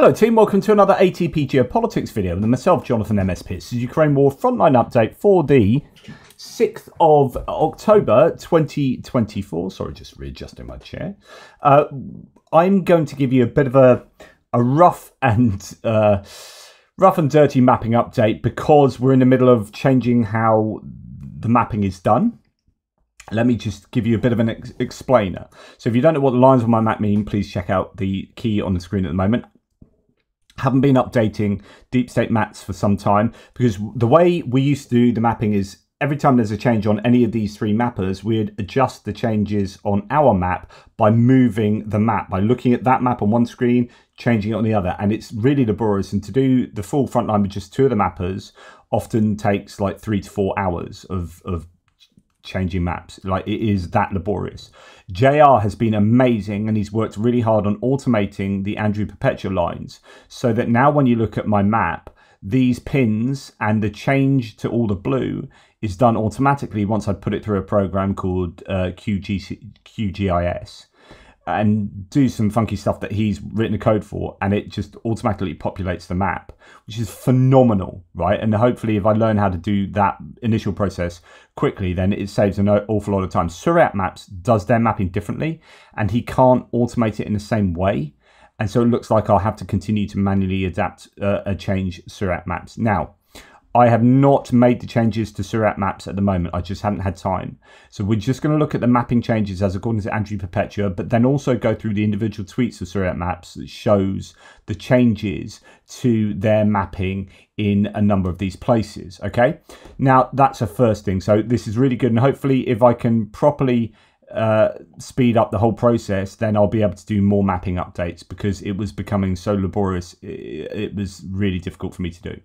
Hello team, welcome to another ATP Geopolitics video with myself, Jonathan MS Pitts, This is Ukraine War Frontline Update for the 6th of October 2024. Sorry, just readjusting my chair. Uh, I'm going to give you a bit of a, a rough and... Uh, rough and dirty mapping update because we're in the middle of changing how the mapping is done let me just give you a bit of an ex explainer. So if you don't know what the lines on my map mean, please check out the key on the screen at the moment haven't been updating deep state maps for some time because the way we used to do the mapping is every time there's a change on any of these three mappers, we'd adjust the changes on our map by moving the map, by looking at that map on one screen, changing it on the other. And it's really laborious. And to do the full frontline with just two of the mappers often takes like three to four hours of, of changing maps. Like it is that laborious. JR has been amazing and he's worked really hard on automating the Andrew Perpetual lines so that now when you look at my map, these pins and the change to all the blue is done automatically once I put it through a program called uh, QGIS and do some funky stuff that he's written a code for, and it just automatically populates the map, which is phenomenal, right? And hopefully, if I learn how to do that initial process quickly, then it saves an awful lot of time. Surat Maps does their mapping differently, and he can't automate it in the same way. And so it looks like I'll have to continue to manually adapt uh, a change Surat Maps. Now, I have not made the changes to Surat maps at the moment. I just haven't had time. So we're just going to look at the mapping changes as according to Andrew Perpetua, but then also go through the individual tweets of Surat maps that shows the changes to their mapping in a number of these places. Okay. Now that's a first thing. So this is really good. And hopefully if I can properly uh, speed up the whole process, then I'll be able to do more mapping updates because it was becoming so laborious. It, it was really difficult for me to do.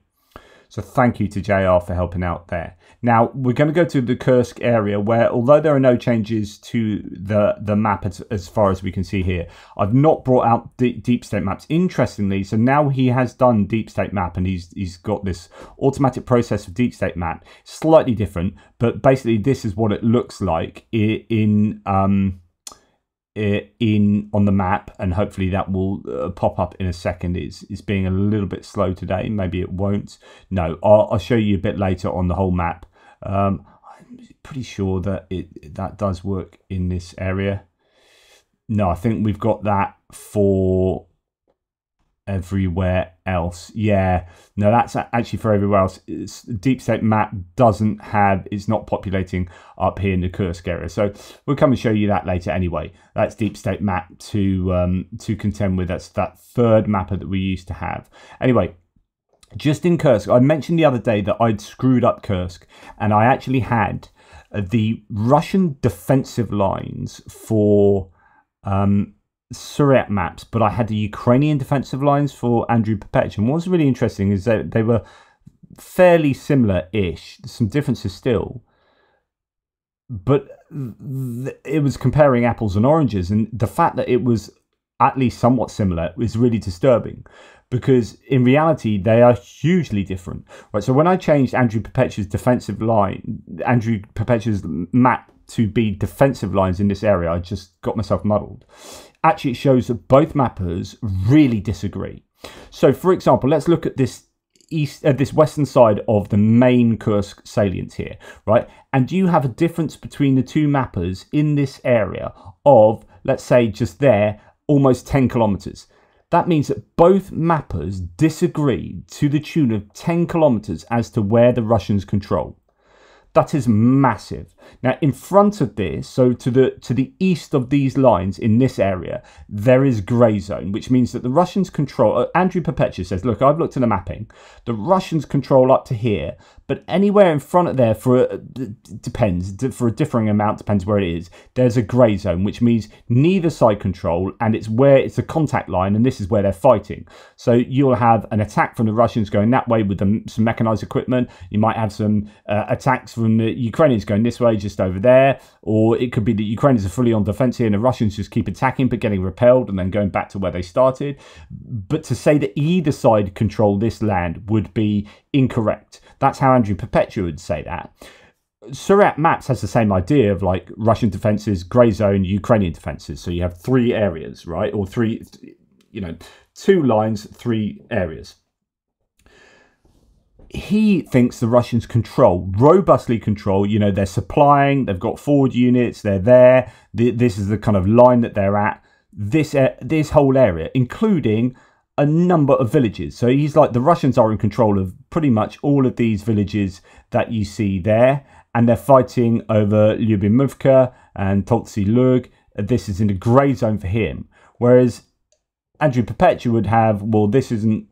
So thank you to JR for helping out there. Now we're going to go to the Kursk area where although there are no changes to the, the map as, as far as we can see here, I've not brought out deep, deep state maps. Interestingly, so now he has done deep state map and he's he's got this automatic process of deep state map. Slightly different, but basically this is what it looks like in um, in on the map and hopefully that will uh, pop up in a second it's, it's being a little bit slow today maybe it won't no I'll, I'll show you a bit later on the whole map um, I'm pretty sure that it that does work in this area no I think we've got that for everywhere else. Yeah, no, that's actually for everywhere else. It's, deep state map doesn't have, it's not populating up here in the Kursk area. So we'll come and show you that later anyway. That's deep state map to, um, to contend with. That's that third mapper that we used to have. Anyway, just in Kursk, I mentioned the other day that I'd screwed up Kursk and I actually had the Russian defensive lines for um, Surat maps, but I had the Ukrainian defensive lines for Andrew Perpetch. And what's really interesting is that they were fairly similar ish, some differences still. But it was comparing apples and oranges. And the fact that it was at least somewhat similar is really disturbing because in reality they are hugely different right so when i changed andrew perpetua's defensive line andrew perpetua's map to be defensive lines in this area i just got myself muddled actually it shows that both mappers really disagree. So for example, let's look at this east, uh, this western side of the main Kursk salient here, right? And you have a difference between the two mappers in this area of, let's say just there, almost 10 kilometers. That means that both mappers disagree to the tune of 10 kilometers as to where the Russians control. That is massive. Now in front of this, so to the to the east of these lines in this area, there is grey zone, which means that the Russians control. Uh, Andrew Perpetua says, "Look, I've looked at the mapping. The Russians control up to here, but anywhere in front of there for a, uh, depends for a differing amount depends where it is. There's a grey zone, which means neither side control, and it's where it's a contact line, and this is where they're fighting. So you'll have an attack from the Russians going that way with the, some mechanized equipment. You might have some uh, attacks from the Ukrainians going this way." just over there. Or it could be that Ukrainians are fully on defense here and the Russians just keep attacking but getting repelled and then going back to where they started. But to say that either side control this land would be incorrect. That's how Andrew Perpetua would say that. Surat Maps has the same idea of like Russian defenses, grey zone, Ukrainian defenses. So you have three areas, right? Or three, you know, two lines, three areas he thinks the Russians control, robustly control, you know, they're supplying, they've got forward units, they're there. This is the kind of line that they're at. This, uh, this whole area, including a number of villages. So he's like, the Russians are in control of pretty much all of these villages that you see there. And they're fighting over Lyubimovka and Toltsy Lug. This is in a grey zone for him. Whereas Andrew Perpetua would have, well, this isn't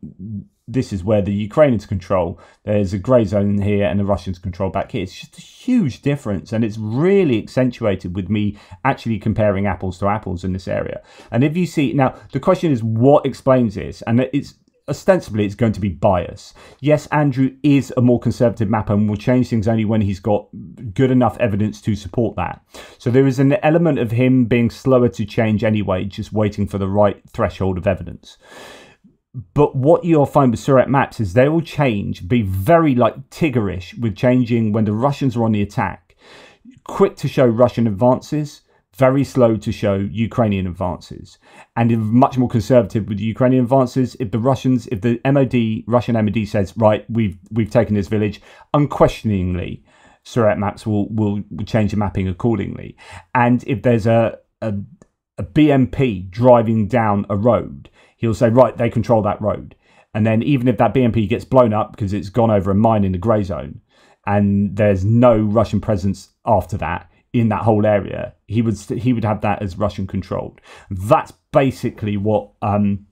this is where the Ukrainians control. There's a grey zone here and the Russians control back here. It's just a huge difference and it's really accentuated with me actually comparing apples to apples in this area. And if you see, now the question is what explains this? And it's ostensibly it's going to be bias. Yes, Andrew is a more conservative mapper and will change things only when he's got good enough evidence to support that. So there is an element of him being slower to change anyway, just waiting for the right threshold of evidence. But what you'll find with Surat maps is they will change, be very like Tigerish with changing when the Russians are on the attack. Quick to show Russian advances, very slow to show Ukrainian advances, and much more conservative with Ukrainian advances. If the Russians, if the MOD, Russian MOD says, right, we've we've taken this village, unquestioningly, Surat maps will will change the mapping accordingly. And if there's a, a a BMP driving down a road, he'll say, right, they control that road. And then even if that BMP gets blown up because it's gone over a mine in the grey zone and there's no Russian presence after that in that whole area, he would he would have that as Russian controlled. That's basically what um,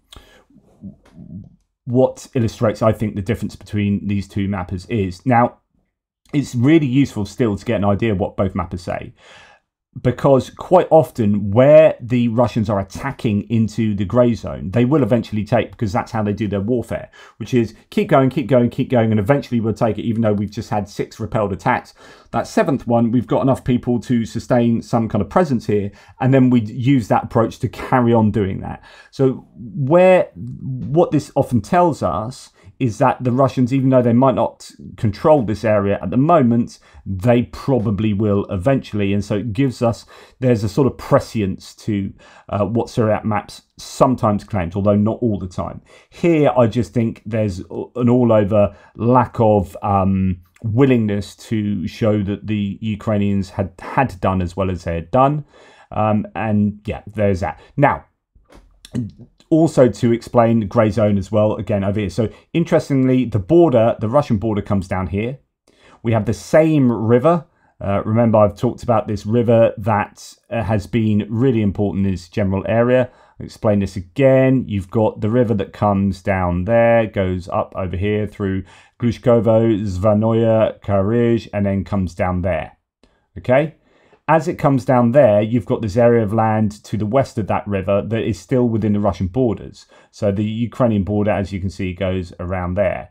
what illustrates, I think, the difference between these two mappers is. Now, it's really useful still to get an idea of what both mappers say because quite often where the Russians are attacking into the grey zone, they will eventually take because that's how they do their warfare, which is keep going, keep going, keep going, and eventually we'll take it, even though we've just had six repelled attacks. That seventh one, we've got enough people to sustain some kind of presence here, and then we would use that approach to carry on doing that. So where what this often tells us is that the Russians, even though they might not control this area at the moment, they probably will eventually. And so it gives us, there's a sort of prescience to uh, what Syriac maps sometimes claims, although not all the time. Here, I just think there's an all over lack of. Um, willingness to show that the Ukrainians had had done as well as they had done. Um, and yeah, there's that. Now, also to explain grey zone as well, again over here. So interestingly, the border, the Russian border comes down here. We have the same river. Uh, remember, I've talked about this river that uh, has been really important in this general area. I'll explain this again. You've got the river that comes down there, goes up over here through Grushkovo, Zvanoya, Karij, and then comes down there. Okay? As it comes down there, you've got this area of land to the west of that river that is still within the Russian borders. So the Ukrainian border, as you can see, goes around there.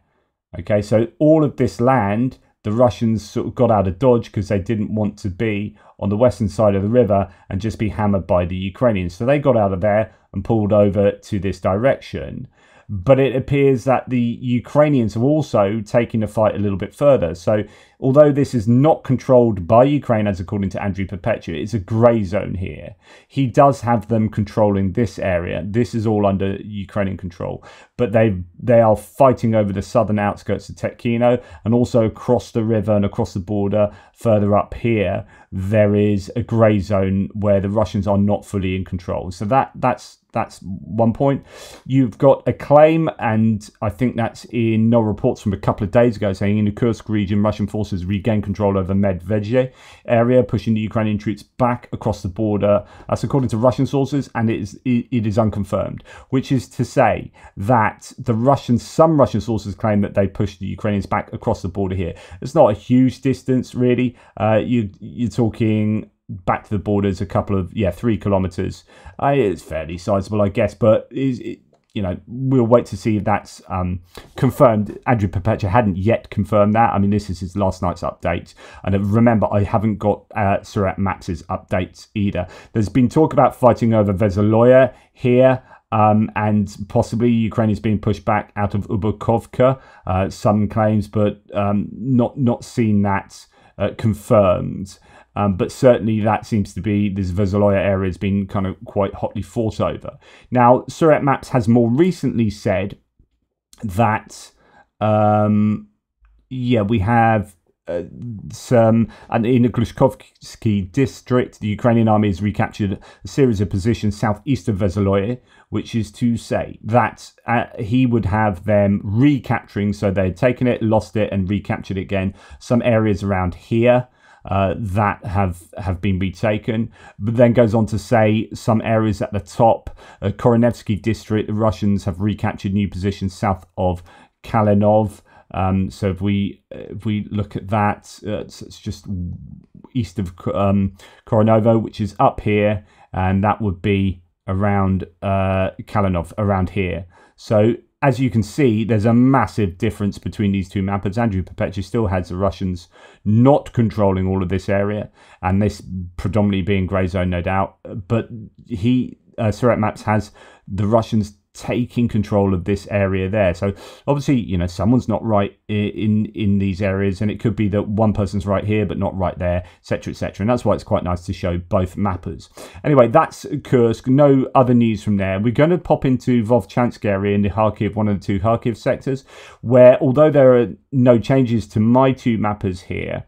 Okay, so all of this land, the Russians sort of got out of dodge because they didn't want to be on the western side of the river and just be hammered by the Ukrainians. So they got out of there and pulled over to this direction. But it appears that the Ukrainians have also taken the fight a little bit further. So, although this is not controlled by Ukraine, as according to Andrew Perpetua, it's a grey zone here. He does have them controlling this area. This is all under Ukrainian control, but they they are fighting over the southern outskirts of Tekino and also across the river and across the border further up here. There is a grey zone where the Russians are not fully in control. So that that's that's one point. You've got a claim, and I think that's in no reports from a couple of days ago, saying in the Kursk region, Russian forces regained control over Medvedje area, pushing the Ukrainian troops back across the border. That's according to Russian sources, and is it, it is unconfirmed. Which is to say that the Russian some Russian sources claim that they pushed the Ukrainians back across the border here. It's not a huge distance, really. Uh, you you're talking back to the borders a couple of yeah three kilometers it's fairly sizable i guess but is it, you know we'll wait to see if that's um, confirmed andrew perpetua hadn't yet confirmed that i mean this is his last night's update and remember i haven't got uh, surat updates either there's been talk about fighting over vesaloya here um, and possibly Ukraine is being pushed back out of Ubukovka, Uh, some claims, but um, not not seen that uh, confirmed. Um, but certainly that seems to be this Verzaloya area has been kind of quite hotly fought over. Now, Surat Maps has more recently said that, um, yeah, we have some, and in the Glushkovsky district, the Ukrainian army has recaptured a series of positions southeast of Veseloye, which is to say that uh, he would have them recapturing. So they had taken it, lost it, and recaptured it again. Some areas around here. Uh, that have have been retaken. But then goes on to say some areas at the top, uh, Koronevsky district, the Russians have recaptured new positions south of Kalinov. Um, so if we uh, if we look at that, uh, it's, it's, just east of um, Coronovo, which is up here, and that would be around uh, Kalinov, around here. So as you can see, there's a massive difference between these two maps. Andrew Perpetua still has the Russians not controlling all of this area, and this predominantly being grey zone, no doubt. But he, uh, Surat Maps, has the Russians taking control of this area there. So obviously, you know, someone's not right in in these areas, and it could be that one person's right here but not right there, etc., etc. And that's why it's quite nice to show both mappers. Anyway, that's Kursk. No other news from there. We're going to pop into Vovchansk area in the Kharkiv, one of the two Kharkiv sectors, where although there are no changes to my two mappers here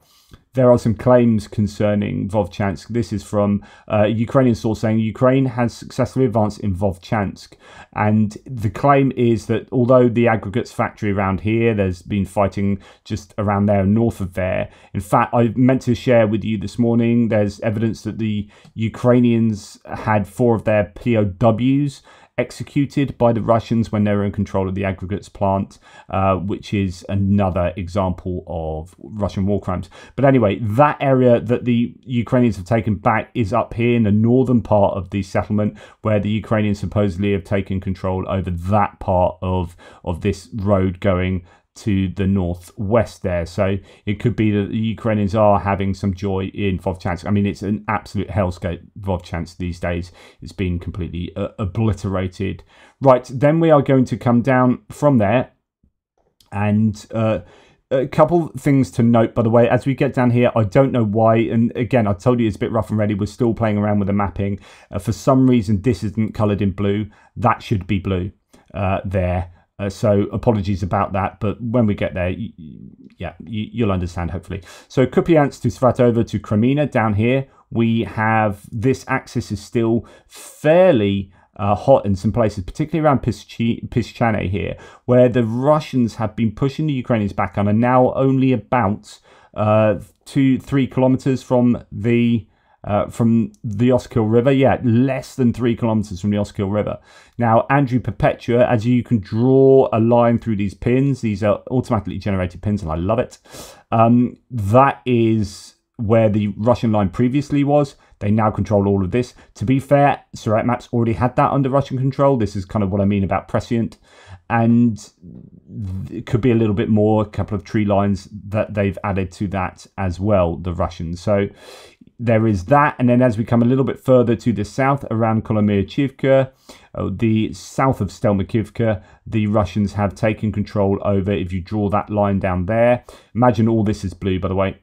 there are some claims concerning Vovchansk. This is from uh, a Ukrainian source saying Ukraine has successfully advanced in Vovchansk. And the claim is that although the aggregates factory around here, there's been fighting just around there, north of there. In fact, I meant to share with you this morning, there's evidence that the Ukrainians had four of their POWs executed by the Russians when they were in control of the aggregates plant, uh, which is another example of Russian war crimes. But anyway, that area that the Ukrainians have taken back is up here in the northern part of the settlement, where the Ukrainians supposedly have taken control over that part of, of this road going to the northwest there. So it could be that the Ukrainians are having some joy in Vovchansk. I mean, it's an absolute hellscape, Vovchansk, these days. It's been completely uh, obliterated. Right, then we are going to come down from there and. Uh, a couple things to note, by the way, as we get down here, I don't know why. And again, I told you it's a bit rough and ready. We're still playing around with the mapping. Uh, for some reason, this isn't coloured in blue. That should be blue uh, there. Uh, so apologies about that, but when we get there, yeah, you, will understand hopefully. So Kupiansk to Svatova to Kremina down here. We have this axis is still fairly uh, hot in some places, particularly around Pischane here, where the Russians have been pushing the Ukrainians back and are now only about uh, two, three kilometers from the uh, from the Oskill River. Yeah, less than three kilometers from the Oskill River. Now, Andrew Perpetua, as you can draw a line through these pins, these are automatically generated pins, and I love it. Um, that is where the Russian line previously was. They now control all of this. To be fair, Surat Maps already had that under Russian control. This is kind of what I mean about prescient and it could be a little bit more, a couple of tree lines that they've added to that as well, the Russians. So there is that. And then as we come a little bit further to the south around Kolomirchivka, uh, the south of Stelmakivka, the Russians have taken control over. If you draw that line down there, imagine all this is blue, by the way.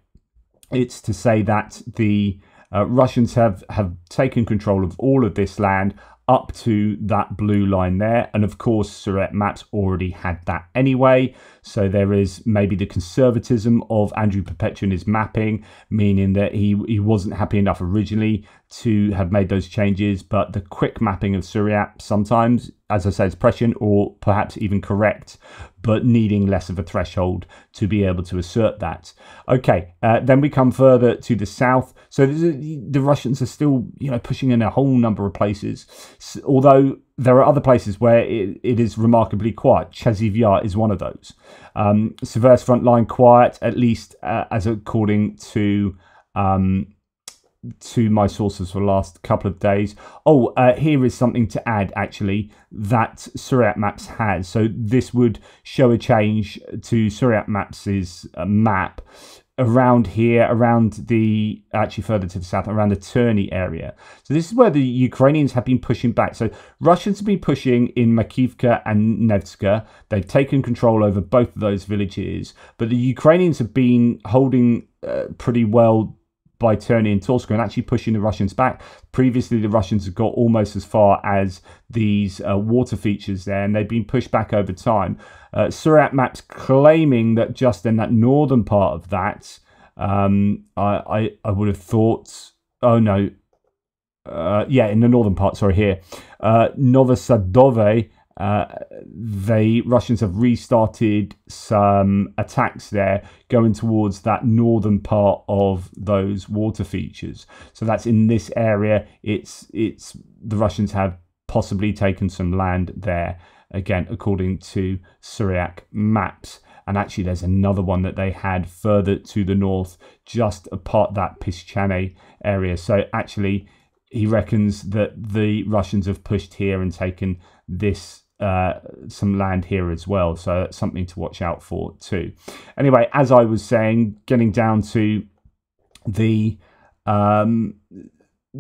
It's to say that the uh, Russians have, have taken control of all of this land up to that blue line there. And of course, Surette Maps already had that anyway. So there is maybe the conservatism of Andrew Perpetua in his mapping, meaning that he, he wasn't happy enough originally to have made those changes, but the quick mapping of Suriat sometimes, as I say, is prescient or perhaps even correct, but needing less of a threshold to be able to assert that. Okay, uh, then we come further to the south. So the Russians are still, you know, pushing in a whole number of places, although there are other places where it, it is remarkably quiet. Chesivia is one of those. Um, Severus Frontline quiet, at least uh, as according to um, to my sources for the last couple of days. Oh, uh, here is something to add actually that Suryat Maps has. So this would show a change to Suryat Maps's uh, map around here, around the actually further to the south, around the Turney area. So this is where the Ukrainians have been pushing back. So Russians have been pushing in Makivka and Nevska. They've taken control over both of those villages, but the Ukrainians have been holding uh, pretty well by turning in and actually pushing the Russians back. Previously, the Russians had got almost as far as these uh, water features there, and they've been pushed back over time. Uh, Surat maps claiming that just in that northern part of that, um, I, I, I would have thought, oh no, uh, yeah, in the northern part, sorry, here, uh, Novosadove uh, the Russians have restarted some attacks there going towards that northern part of those water features. So that's in this area. It's it's the Russians have possibly taken some land there again according to Syriac maps. And actually, there's another one that they had further to the north, just apart that Pishchane area. So actually, he reckons that the Russians have pushed here and taken this uh, some land here as well. So that's something to watch out for too. Anyway, as I was saying, getting down to the um,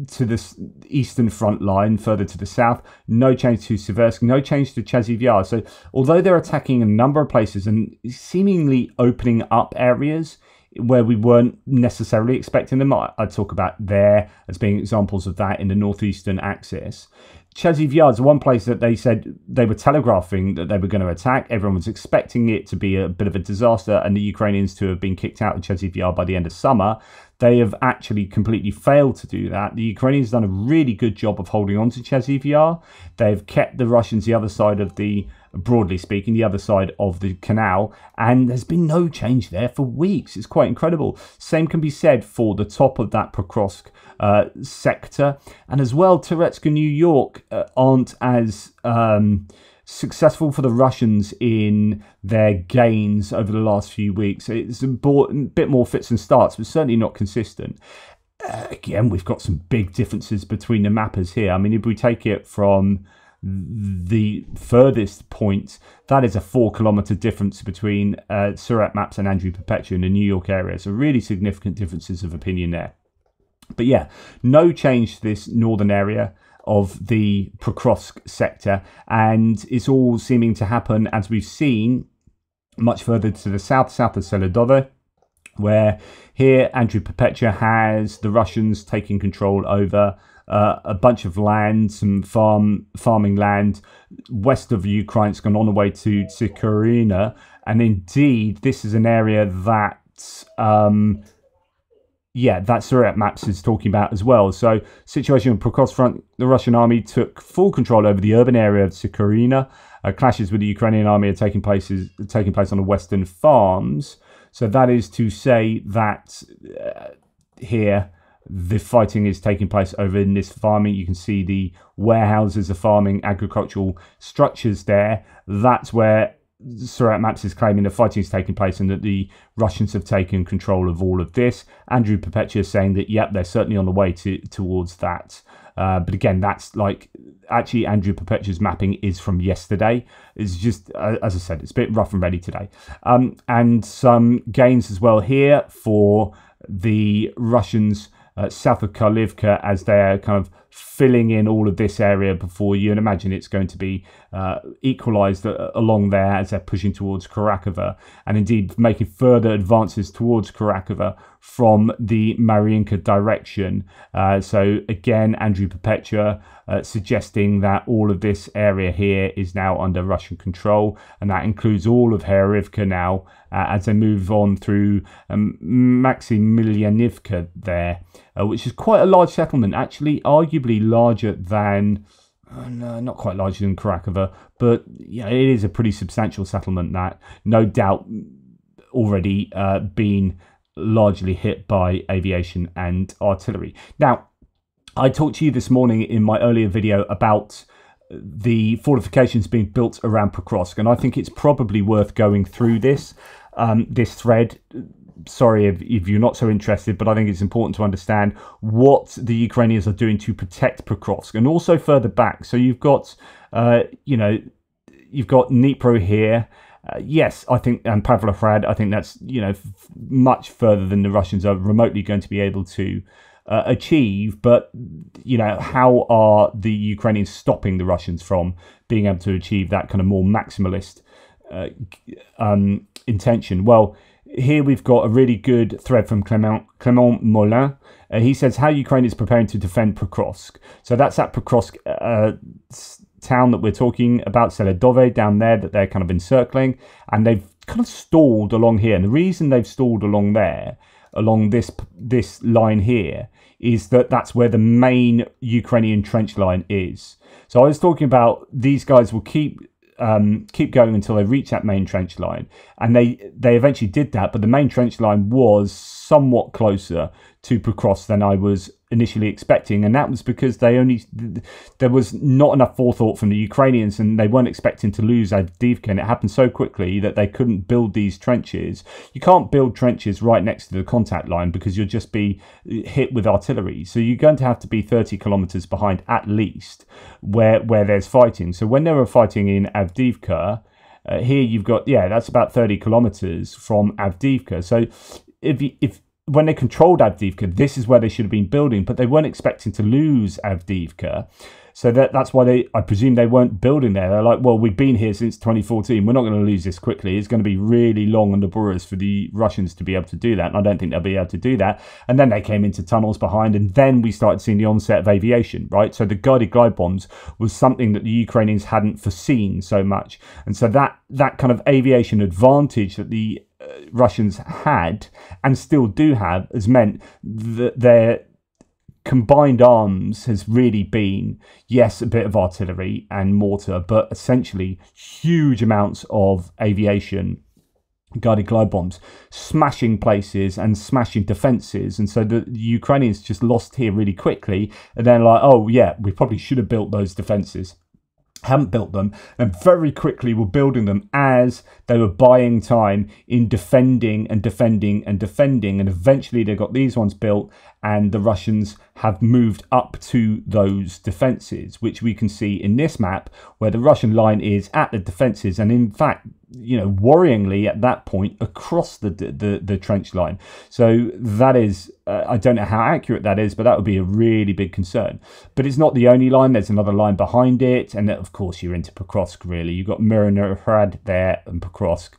to the eastern front line, further to the south, no change to Seversk, no change to Chasiv Yar. So although they're attacking a number of places and seemingly opening up areas where we weren't necessarily expecting them, I'd talk about there as being examples of that in the northeastern axis Chesney Yards, one place that they said they were telegraphing that they were going to attack. Everyone was expecting it to be a bit of a disaster and the Ukrainians to have been kicked out of Chesney Yard by the end of summer. They have actually completely failed to do that. The Ukrainians done a really good job of holding on to Chesyvar. They've kept the Russians the other side of the broadly speaking, the other side of the canal, and there's been no change there for weeks. It's quite incredible. Same can be said for the top of that Pokrovsk uh, sector, and as well, Turetsk and New York uh, aren't as. Um, successful for the Russians in their gains over the last few weeks. It's a bit more fits and starts, but certainly not consistent. Uh, again, we've got some big differences between the mappers here. I mean, if we take it from the furthest point, that is a four kilometer difference between uh, Surat Maps and Andrew Perpetua in the New York area. So, really significant differences of opinion there. But yeah, no change to this northern area of the Pokrovsk sector, and it's all seeming to happen as we've seen much further to the south, south of Seledovo, where here Andrew Perpetua has the Russians taking control over uh, a bunch of land, some farm farming land west of Ukraine. has gone on the way to Tsikurina, and indeed, this is an area that. Um, yeah, that's Surat Maps is talking about as well. So, situation on Prokos front, the Russian army took full control over the urban area of Sikorina. Uh, clashes with the Ukrainian army are taking place, taking place on the western farms. So that is to say that uh, here the fighting is taking place over in this farming. You can see the warehouses, the farming, agricultural structures there. That's where Surat Maps is claiming that fighting is taking place and that the Russians have taken control of all of this. Andrew Perpetua is saying that, yep, they're certainly on the way to, towards that. Uh, but again, that's like actually Andrew Perpetua's mapping is from yesterday. It's just, uh, as I said, it's a bit rough and ready today. Um, and some gains as well here for the Russians uh, south of Karlivka as they're kind of filling in all of this area before you and imagine it's going to be uh, equalized uh, along there as they're pushing towards Karakova and indeed making further advances towards Karakova from the Mariinka direction. Uh, so again, Andrew Perpetua uh, suggesting that all of this area here is now under Russian control, and that includes all of Herivka now uh, as they move on through um, Maximilianivka there uh, which is quite a large settlement, actually, arguably larger than. Uh, no, not quite larger than Krakova, but yeah, it is a pretty substantial settlement that no doubt already uh, been largely hit by aviation and artillery. Now, I talked to you this morning in my earlier video about the fortifications being built around Pokrovsk, and I think it's probably worth going through this um, this thread sorry if, if you're not so interested, but I think it's important to understand what the Ukrainians are doing to protect Pokrovsk and also further back. So you've got, uh, you know, you've got Dnipro here. Uh, yes, I think, and Pavlofrad. I think that's, you know, f- much further than the Russians are remotely going to be able to uh, achieve. But, you know, how are the Ukrainians stopping the Russians from being able to achieve that kind of more maximalist uh, um, intention? Well, here we've got a really good thread from Clement, Clement Molin. Uh, he says how Ukraine is preparing to defend Pokrovsk. So that's that Pokrovsk uh, town that we're talking about, Seledove, down there that they're kind of encircling. And they've kind of stalled along here. And the reason they've stalled along there, along this this line here, is that that's where the main Ukrainian trench line is. So I was talking about these guys will keep um, keep going until they reach that main trench line. And they they eventually did that, but the main trench line was somewhat closer to Procross than I was initially expecting, and that was because they only there was not enough forethought from the Ukrainians, and they weren't expecting to lose Avdiivka, and it happened so quickly that they couldn't build these trenches. You can't build trenches right next to the contact line because you'll just be uh, hit with artillery. So you're going to have to be 30 kilometers behind at least where where there's fighting. So when they were fighting in Avdiivka. Uh, here you've got yeah that's about 30 kilometers from avdiivka so if if when they controlled Avdivka, this is where they should have been building, but they weren't expecting to lose Avdivka. So that, that's why they, I presume, they weren't building there. They're like, well, we've been here since 2014. We're not going to lose this quickly. It's going to be really long and laborious for the Russians to be able to do that. And I don't think they'll be able to do that. And then they came into tunnels behind, and then we started seeing the onset of aviation, right? So the guided glide bombs was something that the Ukrainians hadn't foreseen so much. And so that, that kind of aviation advantage that the Russians had and still do have has meant that their combined arms has really been yes a bit of artillery and mortar but essentially huge amounts of aviation guided glide bombs, smashing places and smashing defenses. And so the, the, Ukrainians just lost here really quickly. And then, like, oh, yeah, we probably should have built those defenses hadn't built them and very quickly were building them as they were buying time in defending and defending and defending and eventually they got these ones built and the Russians have moved up to those defences, which we can see in this map where the Russian line is at the defences and in fact, you know, worryingly at that point across the the, the trench line. So that is, uh, I don't know how accurate that is, but that would be a really big concern. But it's not the only line. There's another line behind it, and of course you're into Pokrovsk really. You've got Mironohrad there and Pokrovsk.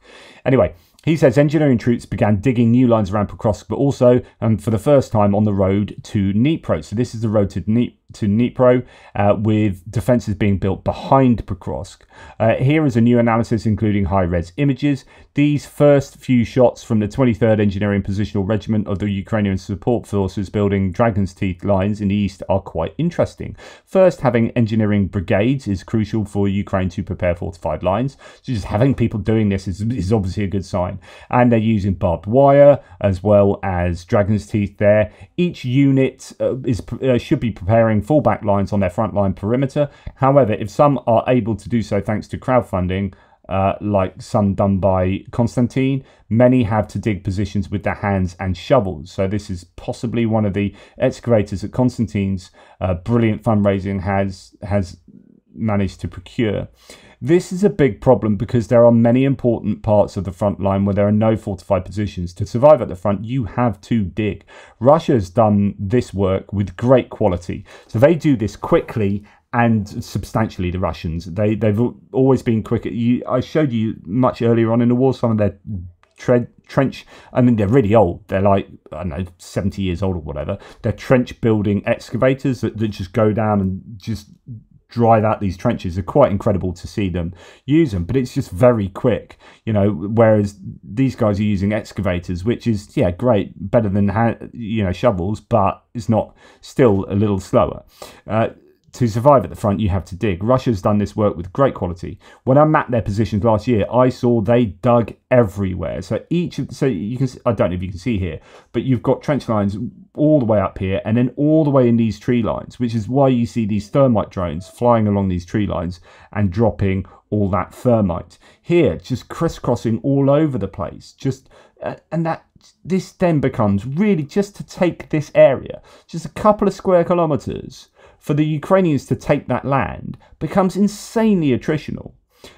Anyway. He says engineering troops began digging new lines around Pokrovsk, but also, um, for the first time, on the road to Dnipro. So this is the road to Dnipro to Dnipro, uh, with defences being built behind Pokrovsk. Uh, here is a new analysis including high res images. These first few shots from the 23rd Engineering Positional Regiment of the Ukrainian Support Forces building Dragon's Teeth lines in the east are quite interesting. First, having engineering brigades is crucial for Ukraine to prepare fortified lines. So, just having people doing this is, is obviously a good sign. And they're using barbed wire as well as Dragon's Teeth there. Each unit uh, is uh, should be preparing having lines on their front line perimeter. However, if some are able to do so thanks to crowdfunding, uh, like some done by Constantine, many have to dig positions with their hands and shovels. So, this is possibly one of the excavators that Constantine's uh, brilliant fundraising has, has managed to procure. This is a big problem because there are many important parts of the front line where there are no fortified positions. To survive at the front, you have to dig. Russia's done this work with great quality. So they do this quickly and substantially the Russians. They, they've always been quick. You, I showed you much earlier on in the war some of their trench. I mean, they're really old. They're like, I don't know, 70 years old or whatever. They're trench building excavators that, that just go down and just drive out these trenches are quite incredible to see them use them but it's just very quick you know whereas these guys are using excavators which is yeah great better than you know shovels but it's not still a little slower uh, to survive at the front, you have to dig. Russia's done this work with great quality. When I mapped their positions last year, I saw they dug everywhere. So each, of so you can, I don't know if you can see here, but you've got trench lines all the way up here, and then all the way in these tree lines, which is why you see these thermite drones flying along these tree lines and dropping all that thermite. Here, just crisscrossing all over the place, just uh, and that this then becomes really just to take this area, just a couple of square kilometers for the Ukrainians to take that land becomes insanely attritional.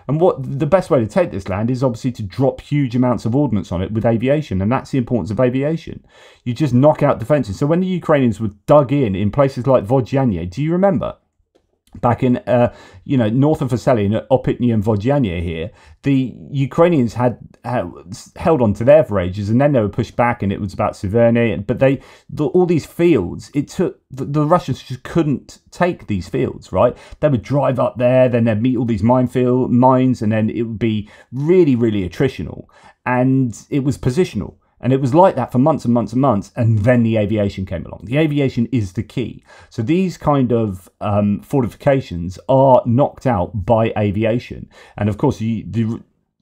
And what the best way to take this land is obviously to drop huge amounts of ordnance on it with aviation, and that's the importance of aviation. You just knock out defences. So when the Ukrainians were dug in in places like Vodjanye, do you remember? back in uh, you know north of in Opitny and Vodjania here, the Ukrainians had, had, held on to their for ages, and then they were pushed back, and it was about Severny. But they the, all these fields, it took the, the, Russians just couldn't take these fields. Right, they would drive up there, then they'd meet all these minefield mines, and then it would be really really attritional, and it was positional. And it was like that for months and months and months. And then the aviation came along. The aviation is the key. So these kind of um, fortifications are knocked out by aviation. And of course, you, the,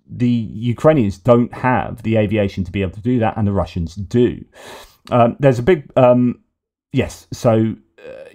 the Ukrainians don't have the aviation to be able to do that, and the Russians do. Um, there's a big. Um, yes, so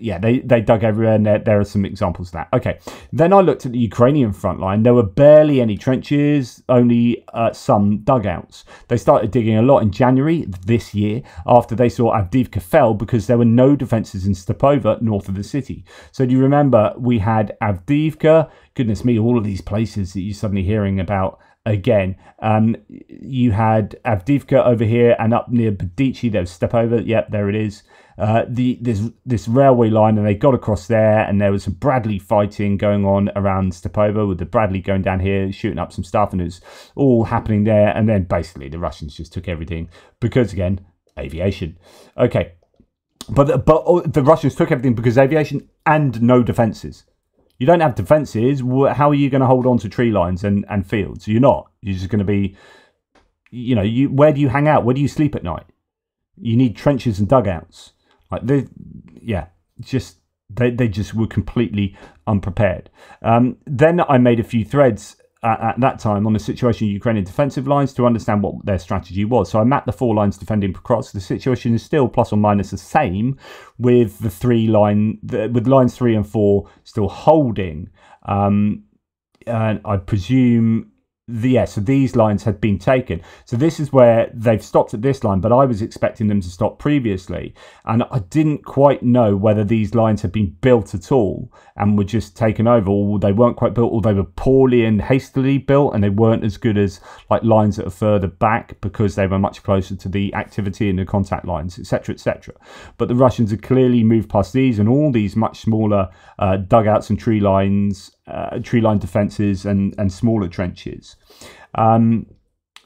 yeah, they, they dug everywhere, and there, there are some examples of that. Okay, then I looked at the Ukrainian front line. There were barely any trenches, only uh, some dugouts. They started digging a lot in January this year after they saw Avdiivka fell because there were no defences in Stepova, north of the city. So do you remember we had Avdivka? Goodness me, all of these places that you're suddenly hearing about again. Um, you had Avdivka over here and up near Bedici, there was Stepova. Yep, there it is uh, the this this railway line, and they got across there, and there was some Bradley fighting going on around Stepova with the Bradley going down here, shooting up some stuff, and it's all happening there. And then basically the Russians just took everything because again, aviation. Okay, but but oh, the Russians took everything because aviation and no defenses. You don't have defenses. How are you going to hold on to tree lines and and fields? You're not. You're just going to be, you know, you where do you hang out? Where do you sleep at night? You need trenches and dugouts. Like they, yeah, just they they just were completely unprepared. Um, then I made a few threads at that time on the situation of Ukrainian defensive lines to understand what their strategy was. So I mapped the four lines defending Pokrovsk. The situation is still plus or minus the same, with the three line the, with lines three and four still holding. Um, and I presume the, yeah, so these lines had been taken. So this is where they've stopped at this line, but I was expecting them to stop previously. And I didn't quite know whether these lines had been built at all and were just taken over, or they weren't quite built, or they were poorly and hastily built, and they weren't as good as like lines that are further back because they were much closer to the activity and the contact lines, etc., etc. But the Russians had clearly moved past these and all these much smaller uh, dugouts and tree lines uh, tree line defences and, and smaller trenches. Um,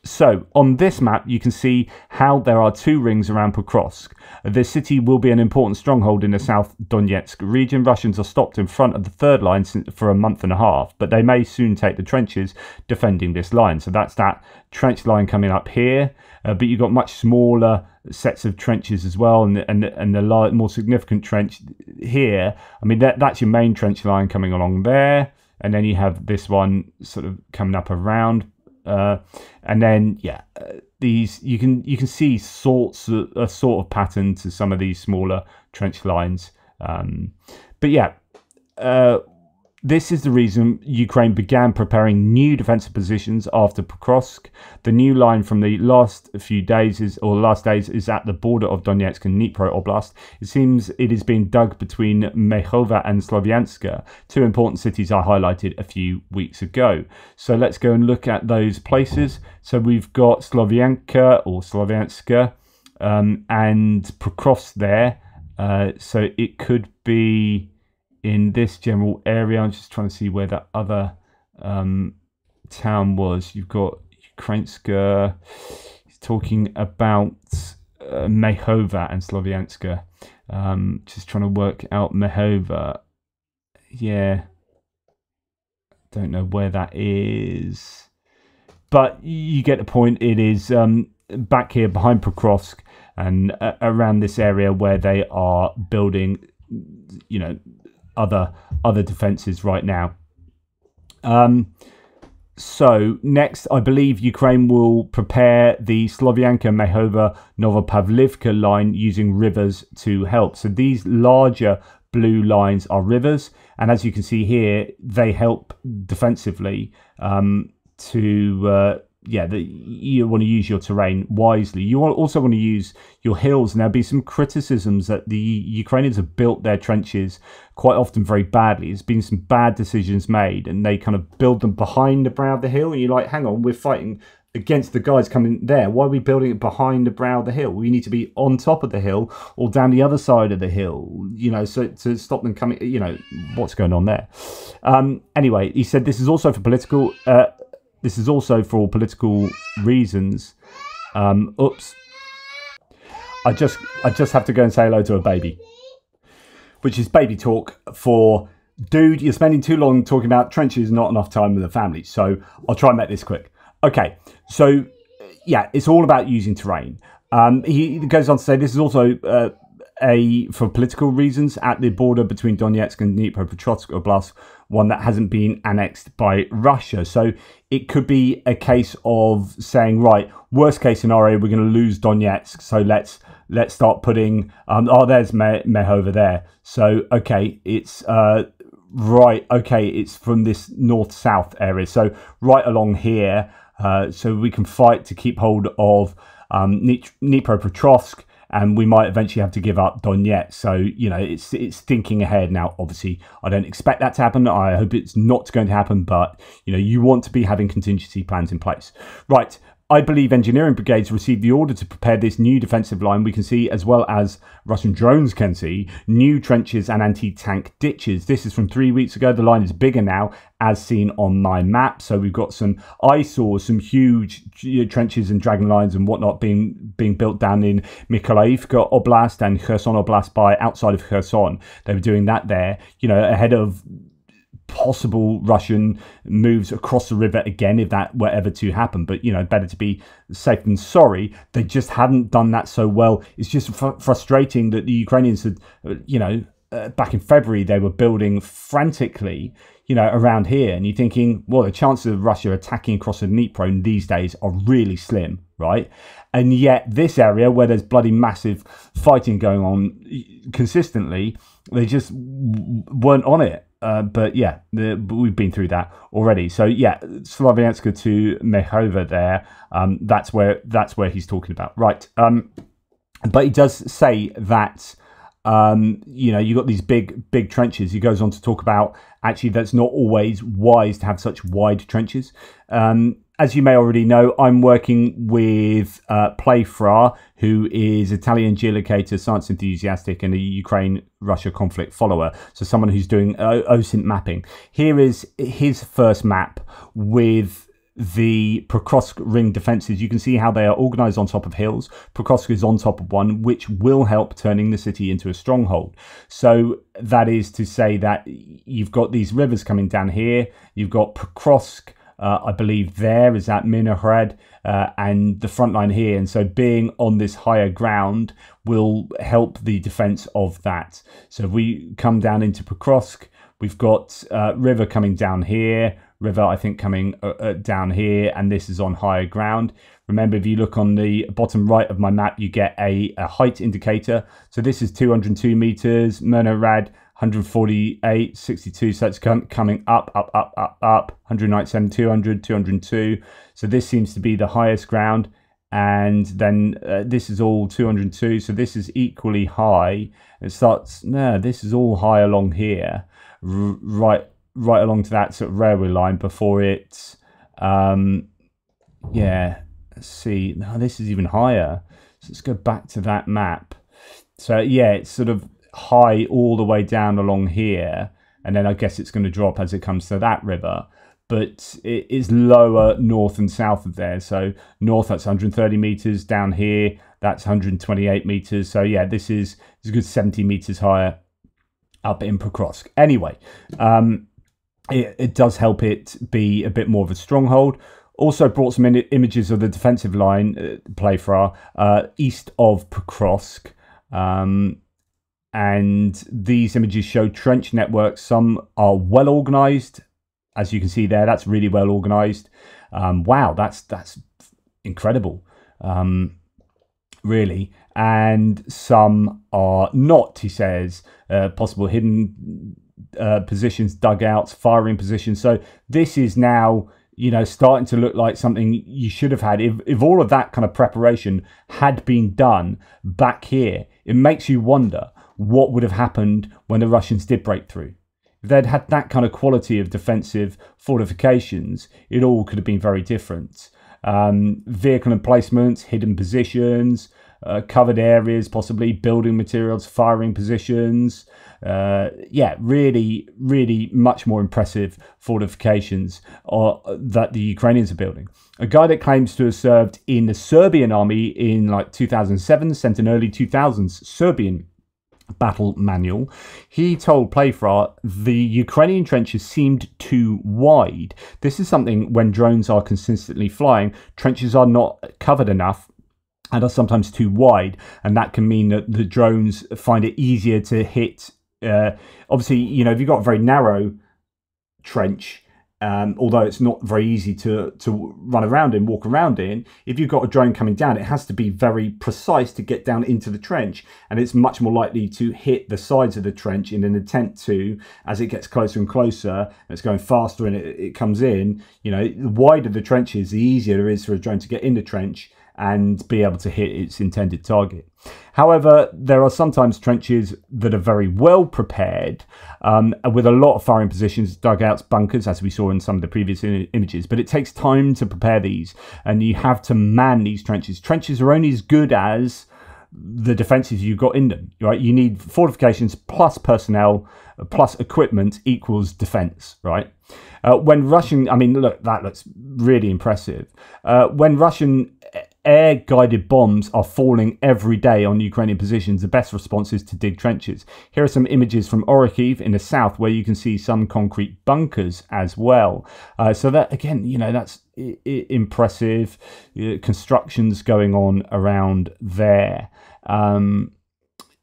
so on this map, you can see how there are two rings around Pokrovsk. This city will be an important stronghold in the South Donetsk region. Russians are stopped in front of the third line for a month and a half, but they may soon take the trenches defending this line. So that's that trench line coming up here, uh, but you've got much smaller sets of trenches as well, and and and the large, more significant trench here. I mean, that that's your main trench line coming along there, and then you have this one sort of coming up around, uh, and then yeah, uh, these you can you can see sorts of, a sort of pattern to some of these smaller trench lines. Um, but yeah. Uh, this is the reason Ukraine began preparing new defensive positions after Pokrovsk. The new line from the last few days is, or last days, is at the border of Donetsk and Dnipro Oblast. It seems it is being dug between Mehova and Slovyanska, two important cities I highlighted a few weeks ago. So let's go and look at those places. So we've got Slovyanka or Slovyanska um, and Pokrovsk there. Uh, so it could be in this general area. I'm just trying to see where that other um, town was. You've got Ukrainska, uh, he's talking about uh, Mehova and Slovianska. Um, just trying to work out Mehova. Yeah. Don't know where that is. But you get the point. It is um, back here behind Pokrovsk and uh, around this area where they are building, you know, other other defenses right now. Um, so next, I believe Ukraine will prepare the Slovyanka Mehova Novopavlivka line using rivers to help. So these larger blue lines are rivers, and as you can see here, they help defensively um, to uh, yeah, you want to use your terrain wisely. You also want to use your hills. And there'll be some criticisms that the Ukrainians have built their trenches quite often very badly. There's been some bad decisions made, and they kind of build them behind the brow of the hill. And you're like, hang on, we're fighting against the guys coming there. Why are we building it behind the brow of the hill? We need to be on top of the hill or down the other side of the hill, you know, so to stop them coming, you know, what's going on there. Um, anyway, he said this is also for political. Uh, this is also for all political reasons. Um, oops. I just I just have to go and say hello to a baby, which is baby talk for dude. You're spending too long talking about trenches, not enough time with the family. So I'll try and make this quick. Okay, so yeah, it's all about using terrain. Um, he goes on to say this is also uh, a for political reasons at the border between Donetsk and Dnipropetrovsk Oblast one that hasn't been annexed by Russia. So it could be a case of saying, right, worst case scenario, we're going to lose Donetsk. So let's let's start putting. Um, oh, there's Meh, over there. So okay, it's. Uh, right, okay, it's from this north south area. So, right along here, uh, so we can fight to keep hold of um, Dnipropetrovsk and we might eventually have to give up Donetsk. So you know, it's it's thinking ahead now. Obviously, I don't expect that to happen. I hope it's not going to happen, but you know, you want to be having contingency plans in place, right? I believe engineering brigades received the order to prepare this new defensive line. We can see, as well as Russian drones can see, new trenches and anti tank ditches. This is from three weeks ago. The line is bigger now, as seen on my map. So we've got some eyesores, some huge trenches and dragon lines and whatnot being being built down in Mykolaivka Oblast and Kherson Oblast by outside of Kherson. They were doing that there, you know, ahead of possible Russian moves across the river again if that were ever to happen. But, you know, better to be safe than sorry. They just hadn't done that so well. It's just fr- frustrating that the Ukrainians had, uh, you know, uh, back in February, they were building frantically, you know, around here. And you're thinking, well, the chances of Russia attacking across the Dnipro these days are really slim, right? And yet, this area where there's bloody massive fighting going on consistently, they just weren't on it. Uh, but yeah, the, we've been through that already. So yeah, Slavianska to Mehova there. Um, that's where that's where he's talking about, right? Um, but he does say that um, you know you got these big big trenches. He goes on to talk about actually that's not always wise to have such wide trenches. Um, as you may already know, I'm working with uh, Playfra, who is Italian geolocator, science enthusiastic, and a Ukraine-Russia conflict follower. So someone who's doing uh, OSINT mapping. Here is his first map with the Prokrovsk ring defences. You can see how they are organised on top of hills. Prokrovsk is on top of one, which will help turning the city into a stronghold. So that is to say that you've got these rivers coming down here. You've got Prokrovsk uh, I believe, there is at Minahrad uh, and the front line here. And so being on this higher ground will help the defense of that. So if we come down into Pokrovsk, we've got uh, River coming down here, River, I think, coming uh, uh, down here, and this is on higher ground. Remember, if you look on the bottom right of my map, you get a, a height indicator. So this is 202 meters, Mernarad 148, 62 sets coming up, up, up, up, up, 197, 200, 202. So this seems to be the highest ground. And then uh, this is all 202. So this is equally high. It starts, no, this is all high along here, right right along to that sort of railway line before it, um, yeah, let's see. Now this is even higher. So let's go back to that map. So yeah, it's sort of high all the way down along here, and then I guess it's going to drop as it comes to that river. But it is lower north and south of there. So north, that's 130 meters. Down here, that's 128 meters. So yeah, this is, it's is a good 70 meters higher up in Pokrovsk. Anyway, um, it, it does help it be a bit more of a stronghold also brought some images of the defensive line uh, play for our uh, east of Pokrovsk. Um, and these images show trench networks. Some are well organized, as you can see there. That's really well organized. Um, wow, that's that's incredible, um, really. And some are not. He says uh, possible hidden uh, positions, dugouts, firing positions. So this is now you know starting to look like something you should have had if, if all of that kind of preparation had been done back here it makes you wonder what would have happened when the Russians did break through. If they'd had that kind of quality of defensive fortifications, it all could have been very different. Um, vehicle emplacements, hidden positions, uh, covered areas, possibly building materials, firing positions. Uh, yeah, really, really much more impressive fortifications uh, that the Ukrainians are building. A guy that claims to have served in the Serbian army in like 2007 sent an early 2000s Serbian battle manual. He told Playfair the Ukrainian trenches seemed too wide. This is something when drones are consistently flying, trenches are not covered enough and are sometimes too wide, and that can mean that the drones find it easier to hit. Uh, obviously, you know, if you've got a very narrow trench, um, although it's not very easy to, to run around in, walk around in, if you've got a drone coming down, it has to be very precise to get down into the trench. And it's much more likely to hit the sides of the trench in an attempt to, as it gets closer and closer, and it's going faster and it, it comes in, you know, the wider the trench is, the easier it is for a drone to get in the trench and be able to hit its intended target. However, there are sometimes trenches that are very well prepared um, with a lot of firing positions, dugouts, bunkers, as we saw in some of the previous images. But it takes time to prepare these, and you have to man these trenches. Trenches are only as good as the defenses you've got in them, right? You need fortifications plus personnel plus equipment equals defense, right? Uh, when Russian, I mean, look, that looks really impressive. Uh, when Russian air guided bombs are falling every day on Ukrainian positions, the best response is to dig trenches. Here are some images from Orakhiv in the south where you can see some concrete bunkers as well. Uh, so, that again, you know, that's impressive. Uh, constructions going on around there. Um,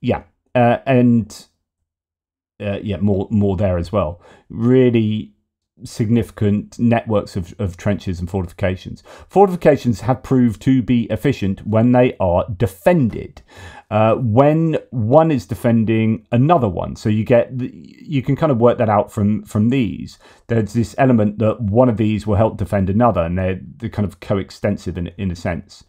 yeah. Uh, and uh, yeah, more, more there as well. Really significant networks of, of trenches and fortifications. Fortifications have proved to be efficient when they are defended. Uh, when one is defending another one, so you get you can kind of work that out from from these. There's this element that one of these will help defend another, and they're they're kind of coextensive in in a sense.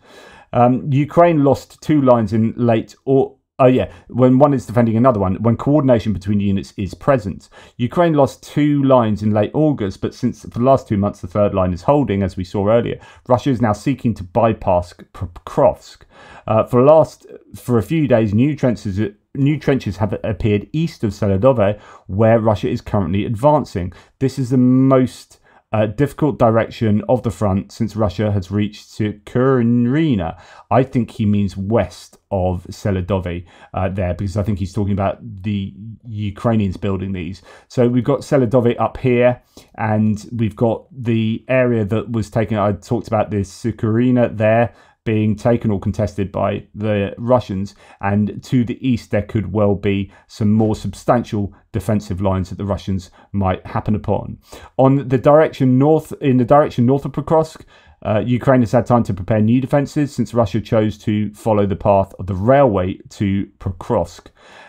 Um, Ukraine lost two lines in late or Oh, yeah. When one is defending another one, when coordination between units is present. Ukraine lost two lines in late August, but since for the last two months, the third line is holding, as we saw earlier. Russia is now seeking to bypass Pokrovsk. Uh, for last for a few days, new trenches new trenches have appeared east of Selodove, where Russia is currently advancing. This is the most a difficult direction of the front since Russia has reached to Kurnrina. I think he means west of Seladove uh, there because I think he's talking about the Ukrainians building these. So we've got Seladove up here and we've got the area that was taken. I talked about this Sukurina there being taken or contested by the Russians. And to the east, there could well be some more substantial defensive lines that the Russians might happen upon. On the direction north, in the direction north of Pokrovsk, uh, Ukraine has had time to prepare new defences since Russia chose to follow the path of the railway to Pokrovsk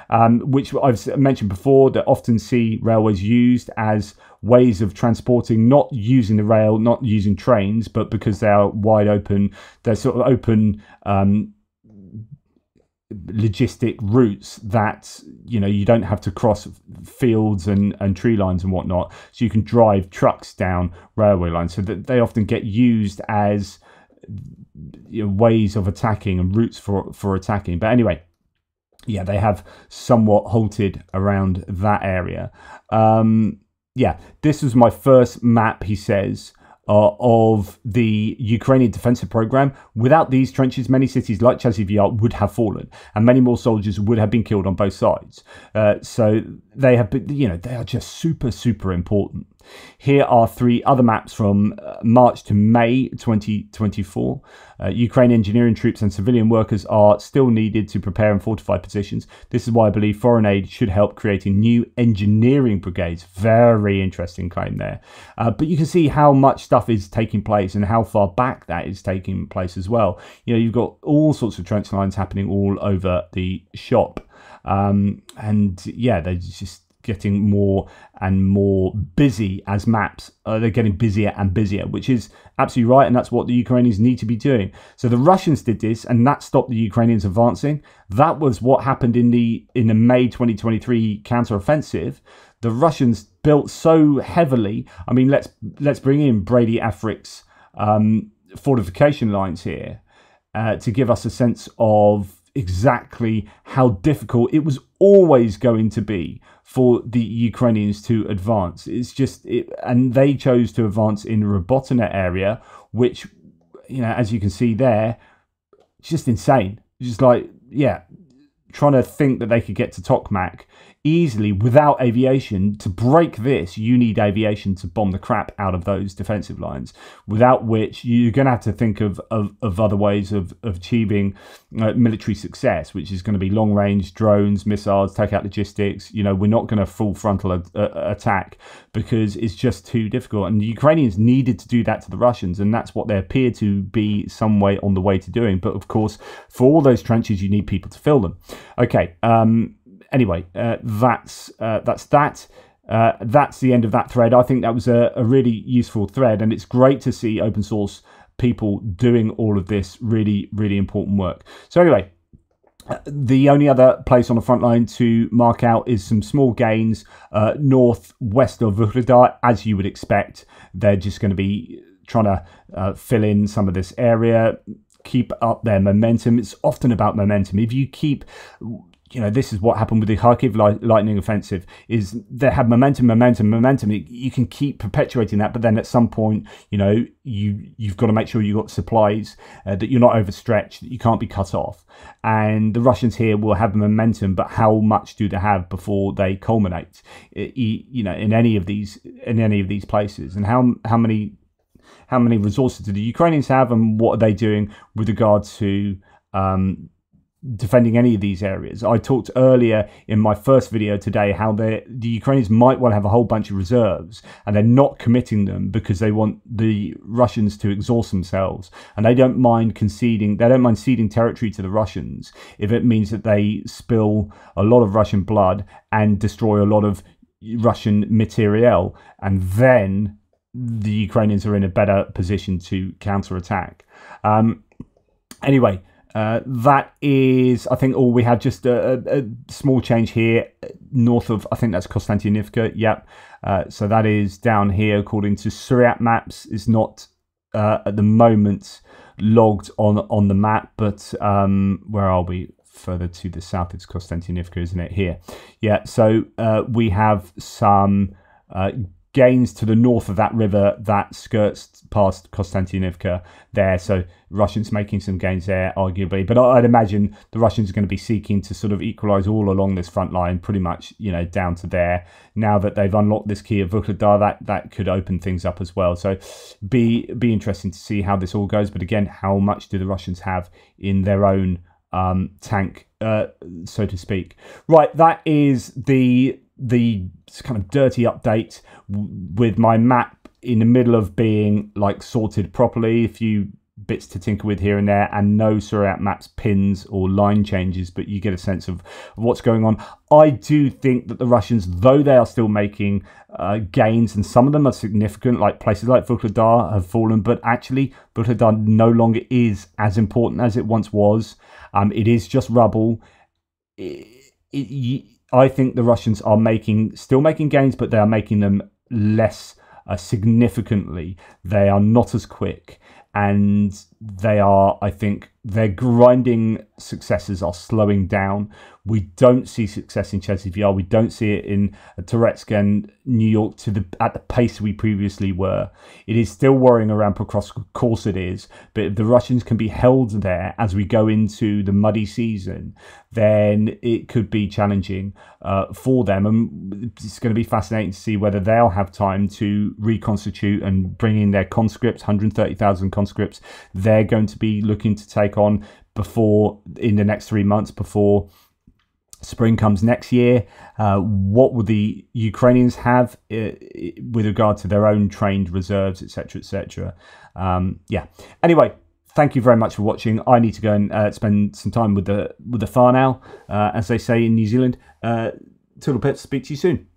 um, which I've mentioned before that often see railways used as ways of transporting, not using the rail, not using trains, but because they are wide open, they're sort of open. Um, logistic routes that you know you don't have to cross fields and and tree lines and whatnot so you can drive trucks down railway lines so that they often get used as you know, ways of attacking and routes for for attacking but anyway yeah, they have somewhat halted around that area. Um, yeah, this was my first map, he says, uh, of the Ukrainian defensive program. Without these trenches, many cities like Chasiv Yar would have fallen, and many more soldiers would have been killed on both sides. Uh, so they have been, you know, they are just super, super important. Here are three other maps from uh, March to May 2024. Uh, Ukraine engineering troops and civilian workers are still needed to prepare and fortify positions. This is why I believe foreign aid should help creating new engineering brigades. Very interesting claim there. Uh, but you can see how much stuff is taking place and how far back that is taking place as well. You know, you've got all sorts of trench lines happening all over the shop. Um, and yeah, they're just getting more and more busy as maps. Uh, they're getting busier and busier, which is absolutely right. And that's what the Ukrainians need to be doing. So the Russians did this and that stopped the Ukrainians advancing. That was what happened in the in the May 2023 counteroffensive. The Russians built so heavily. I mean, let's let's bring in Brady Afric's um, fortification lines here uh, to give us a sense of exactly how difficult it was always going to be for the Ukrainians to advance. It's just, it, and they chose to advance in Robotina area, which, you know, as you can see there, just insane. Just like, yeah, trying to think that they could get to Tokmak easily without aviation. To break this, you need aviation to bomb the crap out of those defensive lines, without which you're going to have to think of, of, of other ways of, of achieving uh, military success, which is going to be long range drones, missiles, take out logistics. You know, we're not going to full frontal a, a, attack because it's just too difficult. And the Ukrainians needed to do that to the Russians, and that's what they appear to be some way on the way to doing. But of course, for all those trenches, you need people to fill them. Okay. Um, anyway, uh, that's uh, that's that. Uh, that's the end of that thread. I think that was a, a, really useful thread, and it's great to see open source people doing all of this really, really important work. So, anyway, uh, the only other place on the front line to mark out is some small gains uh, northwest of Vuhradar, as you would expect. They're just going to be trying to uh, fill in some of this area keep up their momentum. It's often about momentum. If you keep you know this is what happened with the Kharkiv lightning offensive is they have momentum momentum momentum you can keep perpetuating that but then at some point you know you you've got to make sure you've got supplies uh, that you're not overstretched that you can't be cut off and the Russians here will have momentum but how much do they have before they culminate you know in any of these in any of these places and how how many how many resources do the Ukrainians have and what are they doing with regard to um, defending any of these areas. I talked earlier in my first video today how the Ukrainians might well have a whole bunch of reserves and they're not committing them because they want the Russians to exhaust themselves and they don't mind conceding they don't mind ceding territory to the Russians if it means that they spill a lot of Russian blood and destroy a lot of Russian materiel and then the Ukrainians are in a better position to counterattack. Um, anyway, uh, that is, I think, all we have. Just a, a, small change here north of, I think that's Konstantinivka. Yep. Uh, so that is down here, according to Suryat Maps, is not uh, at the moment logged on on the map. But um, where are we? Further to the south, it's Konstantinivka, isn't it? Here. Yeah. So uh, we have some uh, gains to the north of that river that skirts past Kostiantynivka there. So Russians making some gains there, arguably. But I'd imagine the Russians are going to be seeking to sort of equalise all along this front line, pretty much, you know, down to there. Now that they've unlocked this key of Vukladar, that, that could open things up as well. So be be interesting to see how this all goes. But again, how much do the Russians have in their own um, tank, uh, so to speak? Right, that is the the kind of dirty update with my map in the middle of being like sorted properly. A few bits to tinker with here and there, and no throughout maps pins or line changes, but you get a sense of what's going on. I do think that the Russians, though they are still making uh, gains, and some of them are significant, like places like Vukhledar have fallen, but actually Vukhledar no longer is as important as it once was. Um, it is just rubble. It, it, I think the Russians are making still making gains, but they are making them less uh, significantly. They are not as quick, and they are, I think, their grinding successes are slowing down. We don't see success in Chelsea VR. We don't see it in Turetsk and New York to the at the pace we previously were. It is still worrying around Pokrovsk, of course it is. But if the Russians can be held there as we go into the muddy season, then it could be challenging uh, for them. And it's going to be fascinating to see whether they'll have time to reconstitute and bring in their conscripts, 130,000 conscripts they're going to be looking to take on before in the next three months before spring comes next year. Uh, what will the Ukrainians have uh, with regard to their own trained reserves, etc., etc.? Um, yeah. Anyway, thank you very much for watching. I need to go and uh, spend some time with the with the far now, uh, as they say in New Zealand. Uh, Toodle Pets, speak to you soon.